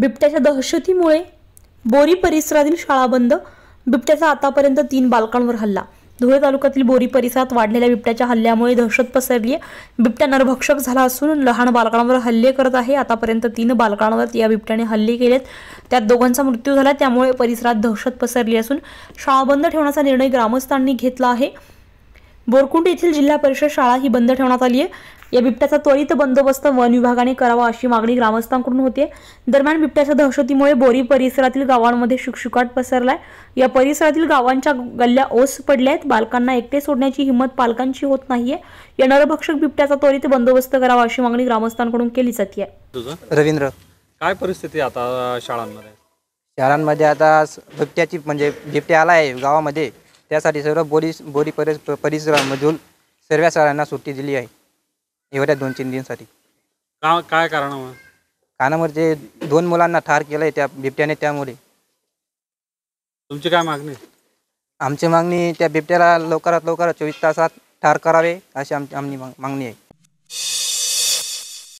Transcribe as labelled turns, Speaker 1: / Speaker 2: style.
Speaker 1: बिबट्याच्या दहशतीमुळे बोरी परिसरातील शाळा बंद बिबट्याचा आतापर्यंत तीन बालकांवर हल्ला धुळे तालुक्यातील बोरी परिसरात वाढलेल्या बिबट्याच्या हल्ल्यामुळे दहशत पसरली आहे बिबट्या नरभक्षक झाला असून लहान बालकांवर हल्ले करत आहे आतापर्यंत तीन बालकांवर या बिबट्याने हल्ले केलेत त्यात दोघांचा मृत्यू झाला त्यामुळे परिसरात दहशत पसरली असून शाळा बंद ठेवण्याचा निर्णय ग्रामस्थांनी घेतला आहे बोरकुंड येथील जिल्हा परिषद शाळा ही बंद ठेवण्यात आली आहे या बिबट्याचा त्वरित बंदोबस्त वन विभागाने करावा अशी मागणी ग्रामस्थांकडून होते दरम्यान बिबट्याच्या दहशतीमुळे बोरी परिसरातील गावांमध्ये शुकशुकाट पसरलाय या परिसरातील गावांच्या गल्ल्या ओस पडल्या आहेत बालकांना एकटे सोडण्याची हिंमत पालकांची होत नाहीये या नरभक्षक बिबट्याचा त्वरित बंदोबस्त करावा अशी मागणी ग्रामस्थांकडून केली जाते
Speaker 2: रवींद्र काय परिस्थिती आता शाळांमध्ये शाळांमध्ये आता
Speaker 3: बिबट्याची म्हणजे बिबट्या आला आहे गावामध्ये त्यासाठी सर्व बोरी बोरी परिस परिसरामधून सर्व शाळांना सुट्टी दिली आहे एवढ्या दोन तीन दिनसाठी
Speaker 4: का काय कारण
Speaker 3: कानावर जे दोन मुलांना ठार केलं आहे त्या बिबट्याने त्यामुळे
Speaker 4: तुमची काय मागणी
Speaker 3: आमची मागणी त्या बिबट्याला लवकरात लवकर चोवीस तासात ठार करावे अशी आमची आमची मागणी आहे